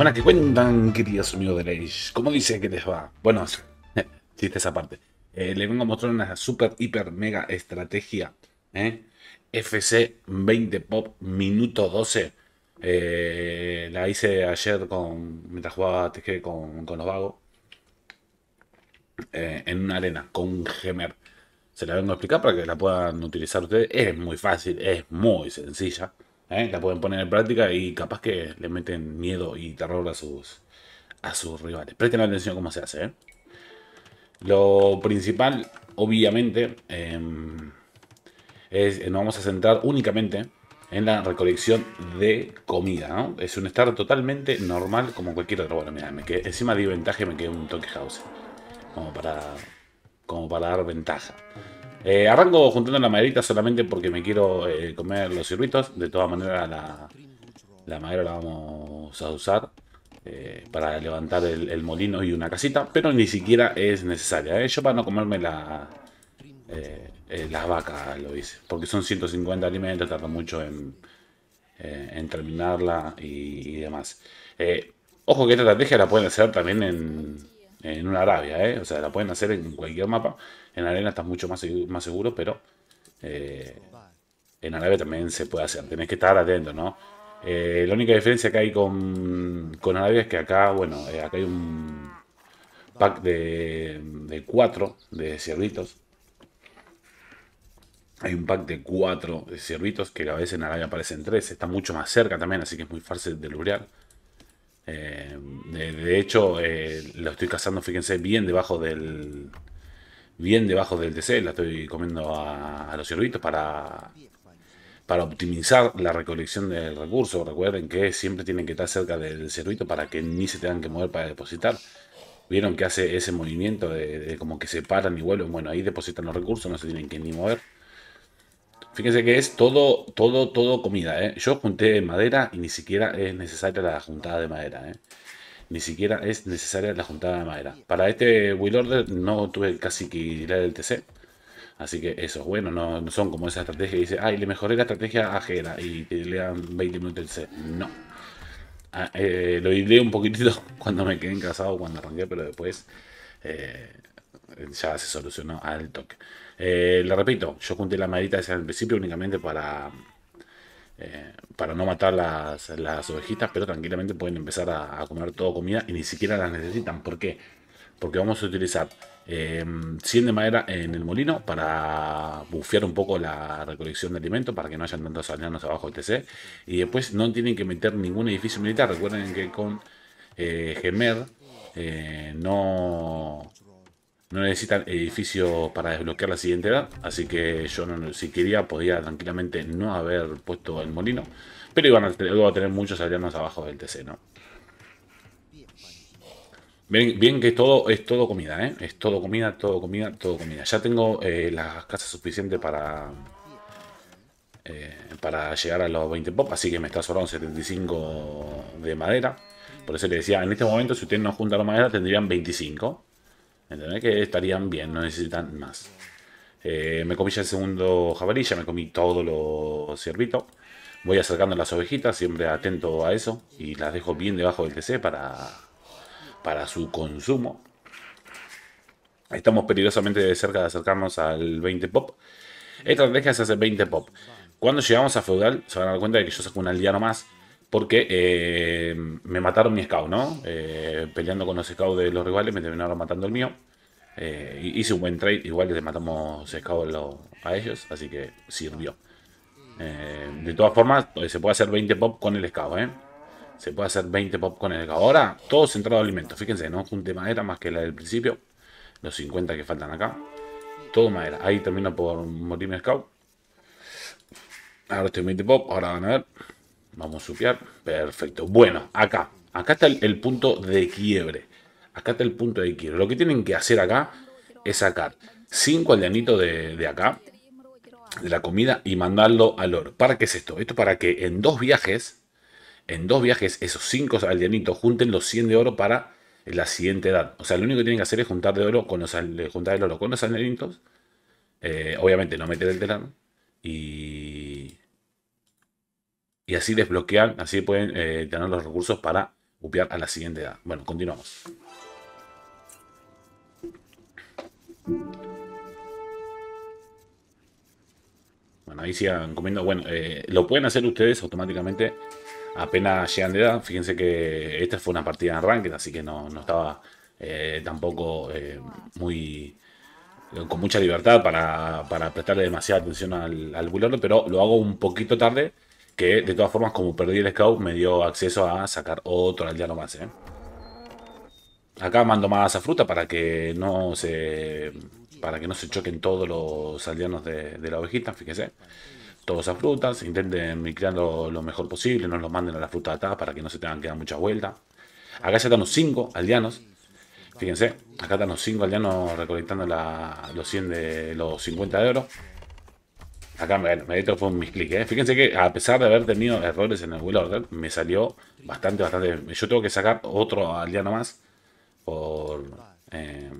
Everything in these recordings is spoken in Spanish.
Buenas que cuentan, queridos amigos de Leish. ¿Cómo dice que les va? Bueno, chiste esa parte. Les eh, le vengo a mostrar una super, hiper, mega estrategia. ¿eh? FC 20 Pop, minuto 12. Eh, la hice ayer con, mientras jugaba TG con, con los vagos. en una arena, con un gemer. Se la vengo a explicar para que la puedan utilizar ustedes. Es muy fácil, es muy sencilla. ¿eh? la pueden poner en práctica y capaz que le meten miedo y terror a sus, a sus rivales. Presten atención cómo se hace. ¿eh? Lo principal, obviamente, em, eh, es, nos vamos a centrar únicamente en la recolección de comida. ¿no? Es un estar totalmente normal como cualquier otro. Bueno, mira, me encima di ventaja me quedé un toque house. Como para, como para dar ventaja. Eh, arranco juntando la maderita solamente porque me quiero eh, comer los circuitos De todas maneras, la, madera la vamos a usar eh, para levantar el, molino y una casita. Pero ni siquiera es necesaria. Yo para no comerme la, las vacas lo hice. Porque son 150 alimentos, tarda mucho en, terminarla y, demás. ojo que esta estrategia la pueden hacer también en, en una Arabia. O sea, la pueden hacer en cualquier mapa en arena estás mucho más, más seguro, pero eh, en Arabia también se puede hacer. Tenés que estar atento, ¿no? Eh, la única diferencia que hay con, con Arabia es que acá, bueno, eh, acá hay un pack de, de cuatro de ciervitos. Hay un pack de cuatro de cierritos que a veces en Arabia aparecen tres. Está mucho más cerca también, así que es muy fácil de lubriar. de, hecho, lo estoy cazando, fíjense, bien debajo del, bien debajo del DC, la estoy comiendo a, los ciervitos para, para optimizar la recolección del recurso. Recuerden que siempre tienen que estar cerca del ciervito para que ni se tengan que mover para depositar. Vieron que hace ese movimiento de, como que se paran y vuelven. Bueno, ahí depositan los recursos, no se tienen que ni mover. Fíjense que es todo, todo, todo comida, ¿eh? Yo junté madera y ni siquiera es necesaria la juntada de madera, ¿eh? ni siquiera es necesaria la juntada de madera. Para este Will Order no tuve casi que hilar el TC. Así que eso es bueno, no, son como esa estrategia que dice, ay, le mejoré la estrategia a y le dan 20 minutos el TC. No. Ah, eh, lo hilé un poquitito cuando me quedé encasado, cuando arranqué, pero después eh, ya se solucionó al toque. Eh, le repito, yo junté la madera desde el principio únicamente para eh, para no matar las, ovejitas, pero tranquilamente pueden empezar a, comer Toda comida y ni siquiera las necesitan. ¿Por qué? Porque vamos a utilizar 100 eh, de madera en el molino para bufear un poco la recolección de alimentos, para que no hayan tantos aldeanos abajo, TC. Y después no tienen que meter ningún edificio militar. Recuerden que con eh, Gemer no no necesitan edificio para desbloquear la siguiente edad, así que yo si quería podía tranquilamente no haber puesto el molino, pero iban a, tener muchos aldeanos abajo del TC, ¿no? Bien, bien, que todo es todo comida, ¿eh? Es todo comida, todo comida, todo comida. Ya tengo eh, las casas suficientes para eh, para llegar a los 20 pop, así que me está sobrando 75 de madera. Por eso le decía, en este momento si ustedes no junta la madera tendrían 25. ¿Entendés? Que estarían bien, no necesitan más. Eh, me comí ya el segundo jabalí, ya me comí todos los ciervitos. Voy acercando las ovejitas, siempre atento a eso. Y las dejo bien debajo del TC para, para su consumo. Estamos peligrosamente cerca de acercarnos al 20 pop. Estrategia se hacer 20 pop. Cuando llegamos a feudal, se van a dar cuenta de que yo saco un aldeano más porque eh, me mataron mi scout, ¿no? Eh, peleando con los scouts de los rivales, me terminaron matando el mío. Eh, hice un buen trade, igual le matamos a ellos, así que sirvió. de todas formas, se puede hacer 20 pop con el scout, ¿eh? Se puede hacer 20 pop con el scout. Ahora, todo centrado en alimentos, fíjense, no junte madera más que la del principio. Los 50 que faltan acá. Todo madera. Ahí termino por morir mi scout. Ahora estoy 20 pop, ahora van a ver. Vamos a supear. Perfecto. Bueno, acá. Acá está el, punto de quiebre. Acá está el punto de quiebre. Lo que tienen que hacer acá es sacar 5 aldeanitos de, acá, de la comida, y mandarlo al oro. ¿Para qué es esto? Esto para que en dos viajes, en dos viajes, esos cinco aldeanitos junten los 100 de oro para la siguiente edad. O sea, lo único que tienen que hacer es juntar de oro con los, juntar el oro con los aldeanitos. Eh, obviamente no meter el telar Y y así desbloquean, así pueden eh, tener los recursos para upear a la siguiente edad. Bueno, continuamos. Bueno, ahí sigan comiendo. Bueno, eh, lo pueden hacer ustedes automáticamente apenas llegan de edad. Fíjense que esta fue una partida en ranked, así que no, estaba eh, tampoco muy con mucha libertad para, prestarle demasiada atención al, al pero lo hago un poquito tarde que de todas formas, como perdí el scout, me dio acceso a sacar otro aldeano más. ¿eh? Acá mando más a fruta para que no se para que no se choquen todos los aldeanos de, la ovejita, fíjense todas esas frutas, intenten migrando lo mejor posible, no los manden a la fruta para que no se tengan que dar muchas vueltas. Acá ya están los 5 aldeanos. Fíjense, acá están los 5 aldeanos recolectando los 100 de los 50 de oro. Acá, me he con mis mis Fíjense que a pesar de haber tenido errores en el order me salió bastante, bastante... Yo tengo que sacar otro al más por... Eh,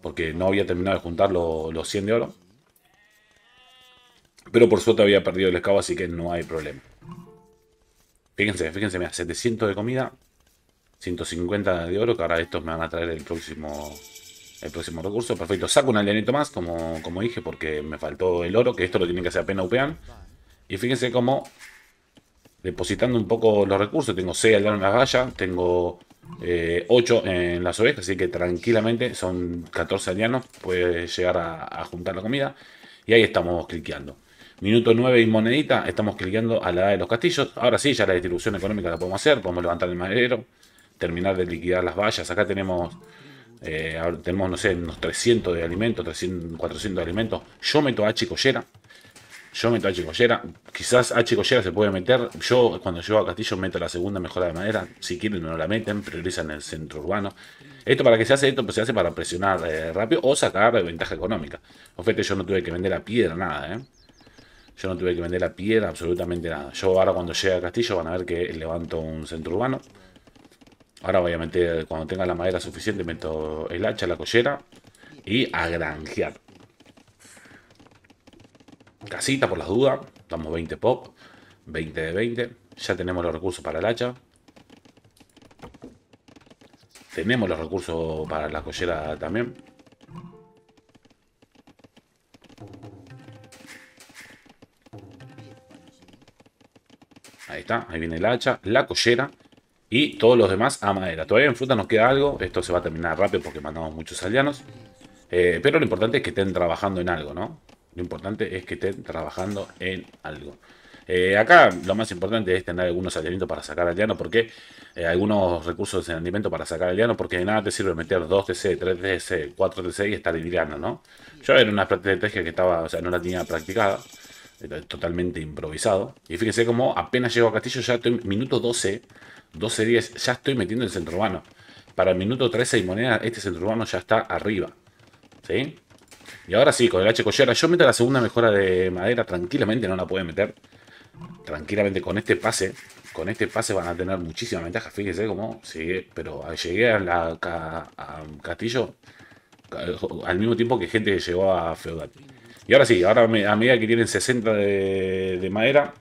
porque no había terminado de juntar los 100 de oro. Pero por suerte había perdido el escabo, así que no hay problema. Fíjense, fíjense, mira, 700 de comida, 150 de oro, que ahora estos me van a traer el próximo el próximo recurso. Perfecto, saco un alienito más, como, como dije, porque me faltó el oro, que esto lo tienen que hacer apenas upean. Y fíjense cómo, depositando un poco los recursos, tengo 6 alianos en las vallas, tengo 8 eh, en las ovejas, así que tranquilamente son 14 alianos puede llegar a, a juntar la comida. Y ahí estamos cliqueando. Minuto 9 y monedita, estamos cliqueando a la edad de los castillos. Ahora sí, ya la distribución económica la podemos hacer, podemos levantar el madero, terminar de liquidar las vallas. Acá tenemos eh, ahora tenemos, no sé, unos 300 de alimentos, 300, 400 de alimentos. Yo meto a H. Collera. Yo meto a H. Collera. Quizás H. Collera se puede meter. Yo, cuando llego a Castillo, meto la segunda mejora de madera. Si quieren, no la meten. Priorizan el centro urbano. Esto para que se hace, esto pues se hace para presionar eh, rápido o sacar ventaja económica. Ofete, yo no tuve que vender a piedra nada, ¿eh? Yo no tuve que vender a piedra absolutamente nada. Yo ahora cuando llegue a Castillo van a ver que levanto un centro urbano. Ahora voy a cuando tenga la madera suficiente, meto el hacha, la collera y a granjear. Casita por las dudas. Damos 20 pop. 20 de 20. Ya tenemos los recursos para el hacha. Tenemos los recursos para la collera también. Ahí está, ahí viene el hacha, la collera y todos los demás a madera. Todavía en fruta nos queda algo. Esto se va a terminar rápido porque mandamos muchos alianos eh, pero lo importante es que estén trabajando en algo, ¿no? Lo importante es que estén trabajando en algo. Eh, acá lo más importante es tener algunos alienitos para sacar aliano, porque eh, algunos recursos de alimento para sacar aliano, porque de nada te sirve meter 2 TC, 3 TC, 4 TC y estar lidiando, ¿no? Yo era una estrategia que estaba, o sea, no la tenía practicada, totalmente improvisado. Y fíjense cómo apenas llego a Castillo, ya estoy minuto 12 12-10. Ya estoy metiendo el centro urbano. Para el minuto 13 y moneda, este centro urbano ya está arriba. ¿Sí? Y ahora sí, con el H Collera. Yo meto la segunda mejora de madera tranquilamente, no la puede meter. Tranquilamente con este pase. Con este pase van a tener muchísima ventaja. Fíjense cómo sigue. Pero llegué a, la, a, Castillo al mismo tiempo que gente llegó a Feudal. Y ahora sí, ahora a medida que tienen 60 de madera,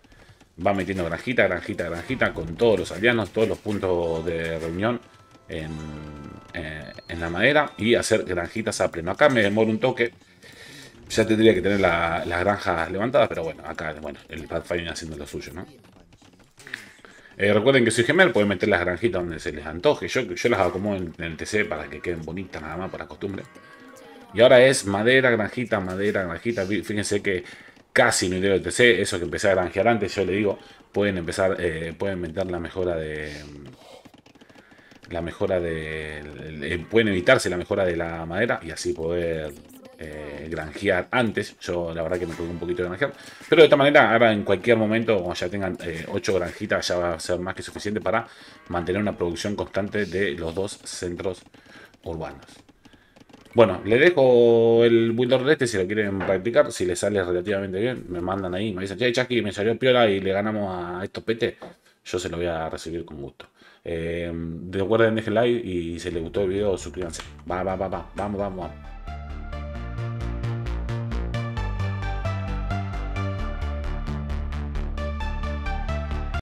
va metiendo granjita, granjita, granjita con todos los alianos, todos los puntos de reunión eh, en, la madera y hacer granjitas a pleno. Acá me demoro un toque. Ya tendría que tener las granjas levantadas, pero bueno, acá bueno, el Pathfinder haciendo lo suyo, ¿no? Eh, recuerden que soy gemel, pueden meter las granjitas donde se les antoje. Yo, yo las acomodo en, el TC para que queden bonitas nada más por costumbre. Y ahora es madera, granjita, madera, granjita. Fíjense que casi no ideo de TC, eso que empecé a granjear antes, yo le digo, pueden empezar, eh, pueden meter la mejora de... La mejora de... pueden evitarse la mejora de la madera y así poder eh, granjear antes. Yo la verdad que me tuve un poquito de granjear. Pero de esta manera, ahora en cualquier momento, cuando ya tengan eh, 8 granjitas, ya va a ser más que suficiente para mantener una producción constante de los dos centros urbanos. Bueno, le dejo el Windows de este si lo quieren practicar. Si le sale relativamente bien, me mandan ahí. Me dicen, che, Chucky, me salió piola y le ganamos a estos petes. Yo se lo voy a recibir con gusto. Eh, recuerden, dejen like y si les gustó el video, suscríbanse. Va, Vamos, vamos, vamos.